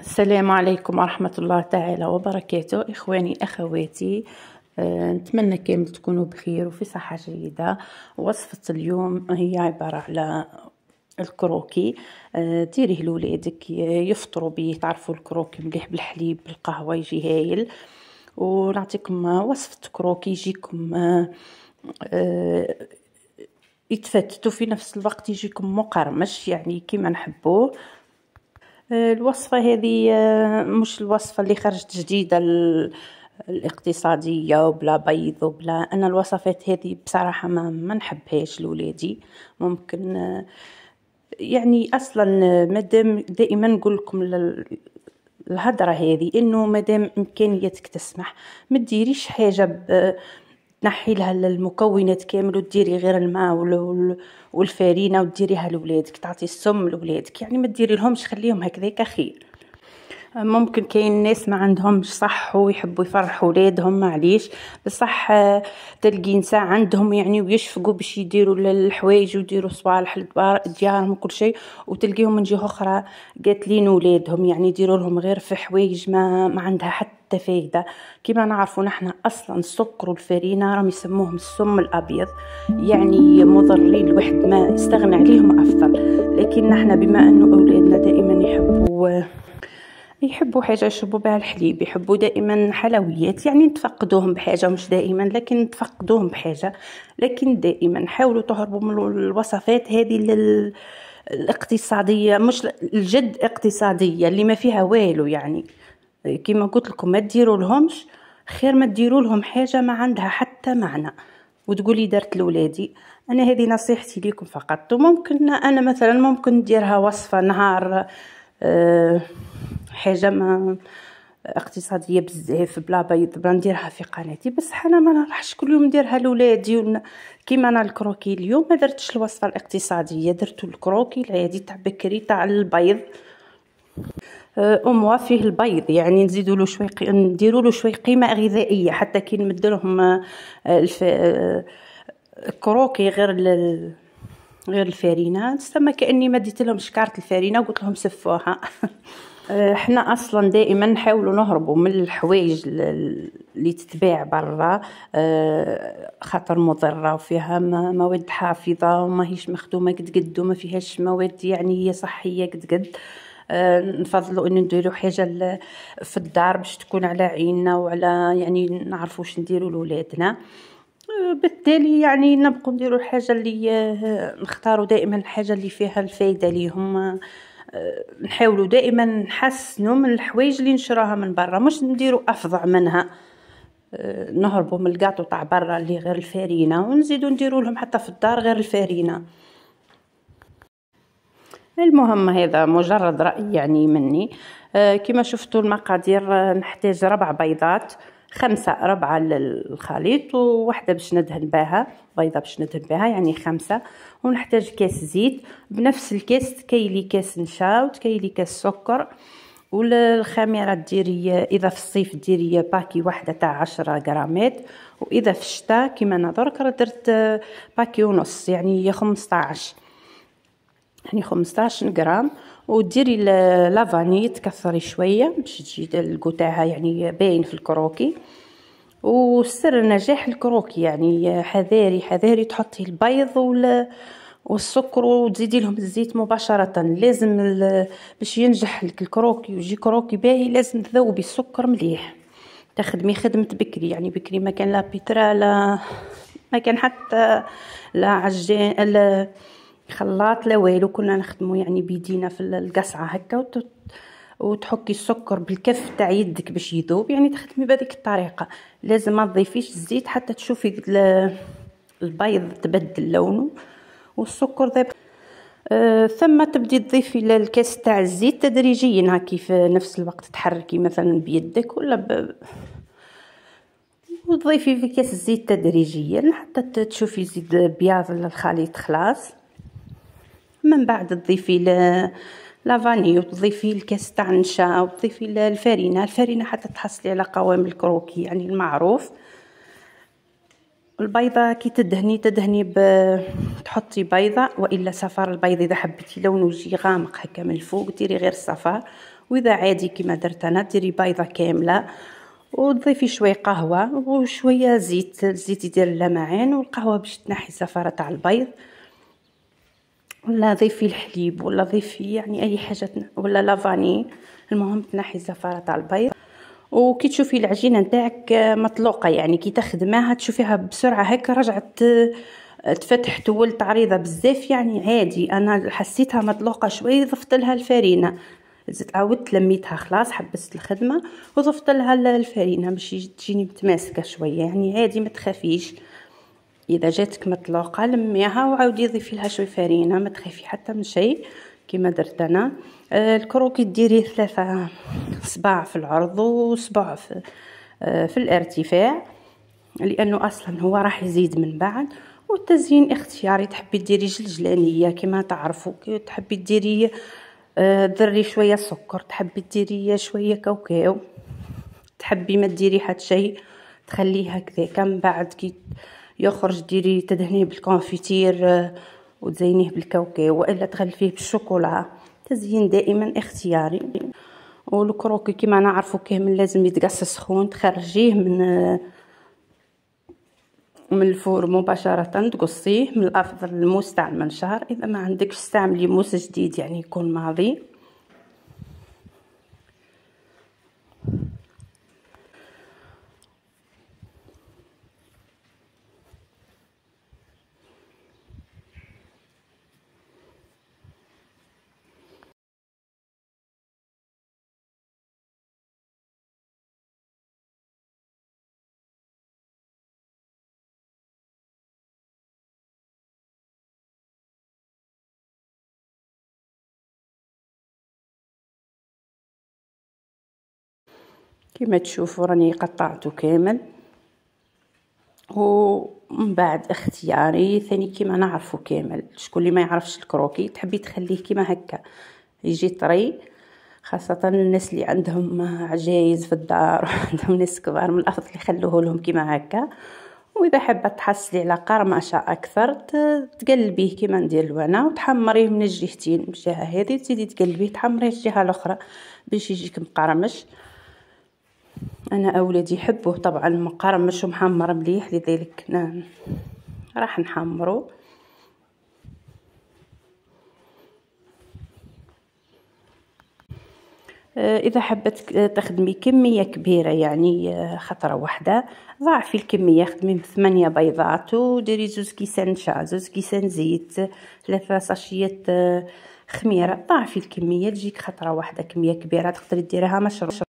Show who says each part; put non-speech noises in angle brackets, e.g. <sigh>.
Speaker 1: السلام عليكم ورحمة الله تعالى وبركاته إخواني أخواتي آه، نتمنى كامل تكونوا بخير وفي صحة جيدة وصفة اليوم هي عبارة على الكروكي آه، ديريه لولادك يفطروا بيه تعرفوا الكروكي مليح بالحليب بالقهوة يجي هايل ونعطيكم وصفة كروكي يجيكم آه، يتفتتوا في نفس الوقت يجيكم مقرمش يعني كيما نحبوه آه، الوصفة هذه آه، مش الوصفة اللي خرجت جديدة الاقتصادية وبلا بيض وبلا أنا الوصفات هذه بصراحة ما, ما نحبهاش لولادي ممكن آه، يعني أصلا مدام دائما نقول لكم الهضرة هذه إنه مدام إمكانيتك تسمح ما تديريش حاجة ب تنحي لها المكونات كامل وديري غير الماء والفارينه وديريها لولادك تعطي السم لولادك يعني ما ديري لهمش خليهم هكذاك خير ممكن كاين ناس ما عندهمش صح ويحبوا يفرحوا ولادهم معليش بصح آه، تلقي نساء عندهم يعني ويشفقوا باش يديروا الحوايج ويديروا صوالح ديارهم وكل شيء وتلقيهم من جهه اخرى قاتلين ولادهم يعني يديروا لهم غير في حوايج ما, ما عندها حتى فايدة كما نعرفوا نحن أصلا السكر والفرينة راهم يسموهم السم الأبيض يعني مضرين الواحد ما يستغنى عليهم أفضل لكن نحن بما أنه أولادنا دائما يحبوا آه، يحبوا حاجه يشربوا بها الحليب يحبوا دائما حلويات يعني نتفقدوهم بحاجه مش دائما لكن نتفقدوهم بحاجه لكن دائما حاولوا تهربوا من الوصفات هذه لل الاقتصاديه مش الجد اقتصاديه اللي ما فيها والو يعني كما قلت لكم ما تديروا لهمش خير ما تديروا لهم حاجه ما عندها حتى معنى وتقولي درت لولادي انا هذه نصيحتي ليكم فقط وممكن انا مثلا ممكن نديرها وصفه نهار آه، حاجه ما اقتصاديه بزاف بلا بيض بلا نديرها في قناتي بصح انا ما نروحش كل يوم نديرها لولادي كيما انا الكروكي اليوم ما درتش الوصفه الاقتصاديه درت الكروكي العادي تاع بكري تاع البيض آه، اموا فيه البيض يعني نزيدوا له شوي قي... نديروا له شوي قيمه غذائيه حتى كي نمد لهم آه، الف... الكروكي غير ال... غير الفارينه تسمى كاني ما ديت لهم شكاره الفارينه وقلت لهم سفوها <laughs> آه، حنا اصلا دائما نحاولوا نهربوا من الحوايج اللي تتباع برا آه، خاطر مضره وفيها مواد حافظه هيش مخدومه قد قد وما فيهاش مواد يعني هي صحيه قد قد آه، نفضلوا ان نديروا حاجه في الدار باش تكون على عيننا وعلى يعني نعرفوا واش نديروا لولادنا بالتالي يعني نبقوا نديروا الحاجه اللي آه، نختاروا دائما الحاجه اللي فيها الفايده ليهم آه، نحاولوا دائما نحسنوا من الحوايج اللي نشراها من برا مش نديروا افظع منها آه، نهربوا من الكاطو تاع برا اللي غير الفارينه ونزيدوا نديروا لهم حتى في الدار غير الفارينه المهم هذا مجرد راي يعني مني كما شفتوا المقادير نحتاج ربع بيضات خمسة ربعة للخليط وواحدة باش ندهن بها بيضة باش ندهن بها يعني خمسة ونحتاج كاس زيت بنفس الكاس تكيلي كاس نشا وتكيلي كاس سكر والخميرة ديري إذا في الصيف ديري باكي واحدة تاع عشرة غرامات وإذا في الشتاء كيما أنا درك درت باكي ونص يعني خمسطاعش يعني خمسطاعش غرام وديري لافاني تكثري شويه باش تجي الكو تاعها يعني باين في الكروكي وسر نجاح الكروكي يعني حذاري حذاري تحطي البيض وال والسكر وتزيدي لهم الزيت مباشرة لازم باش ينجح لك الكروكي ويجي كروكي باهي لازم تذوبي السكر مليح تخدمي خدمة بكري يعني بكري ما كان لا بيترا لا ما كان حتى لا عجين لا خلاط لا والو كنا نخدمو يعني بيدينا في القصعه هكا وتحكي السكر بالكف تاع يدك باش يذوب يعني تخدمي بهذيك الطريقه لازم ما تضيفيش الزيت حتى تشوفي البيض تبدل لونه والسكر ذاب آه ثم تبدي تضيفي الكاس تاع الزيت تدريجيا هاكي في نفس الوقت تحركي مثلا بيدك ولا ب... وتضيفي في كاس الزيت تدريجيا حتى تشوفي زيت بياض الخليط خلاص من بعد تضيفي لافاني وتضيفي الكاس تاع النشا وتضيفي الفرينه الفرينه حتى تحصلي على قوام الكروكي يعني المعروف البيضة كي تدهني تدهني ب... تحطي بيضة وإلا صفار البيض إذا حبيتي لونه يجي غامق هكا من الفوق ديري غير الصفار وإذا عادي كما درت أنا ديري بيضة كاملة وتضيفي شوية قهوة وشوية زيت الزيت يدير اللمعان والقهوة باش تنحي الصفاره تاع البيض ولا ضيفي الحليب ولا ضيفي يعني اي حاجه ولا لافاني المهم تنحي الزفاره تاع البيض وكي تشوفي العجينه نتاعك آه، مطلوقه يعني كي تخدمها تشوفيها بسرعه هكا رجعت آه، تفتح تولت عريضه بزاف يعني عادي انا حسيتها مطلوقه شوي ضفت لها الفرينه زدت عاودت لميتها خلاص حبست الخدمه وضفت لها الفرينه باش تجيني متماسكه شويه يعني عادي ما تخافيش اذا جاتك مطلوقه لميها وعاودي ضيفي لها شويه فرينه ما تخافي حتى من شيء كما درت انا آه، الكروكي ديريه ثلاثه صباع في العرض وصباع في, آه، في الارتفاع لانه اصلا هو راح يزيد من بعد والتزيين اختياري تحبي ديري جلجلانيه كما تعرفوا تحبي ديري آه، ذري دري شويه سكر تحبي ديري شويه كاوكاو تحبي ما ديري حتى شيء تخليها كذا من بعد كي يخرج ديري تدهنيه بالكونفيتير آه، وتزينيه بالكاوكي والا تغلفيه بالشوكولا تزيين دائما اختياري والكروكي كما نعرفو كامل لازم يتقص سخون تخرجيه من آه، من الفور مباشرة تقصيه من الأفضل المستعمل شهر إذا ما عندكش استعملي موس جديد يعني يكون ماضي كما تشوفوا راني قطعته كامل ومن بعد اختياري ثاني كما نعرفه كامل شكون اللي ما يعرفش الكروكي تحبي تخليه كما هكا يجي طري خاصة الناس اللي عندهم عجايز في الدار <laughs> عندهم ناس كبار من الأفضل يخلوه لهم كما هكا وإذا حابة تحصلي على قرمشة أكثر تقلبيه كما نديرلو أنا وتحمريه من الجهتين الجهة هذه تزيدي تقلبيه تحمريه الجهة الأخرى باش يجيك مقرمش انا اولادي يحبوه طبعا المقرم مش محمر مليح لذلك راح نحمره آه، اذا حبت تخدمي كميه كبيره يعني آه، خطره واحده ضاعفي الكميه خدمي ثمانية بيضات وديري زوز كيسان شا زوز كيسان زيت ثلاثه ساشيات آه، خميره ضاعفي الكميه تجيك خطره واحده كميه كبيره تقدري ديريها مشروب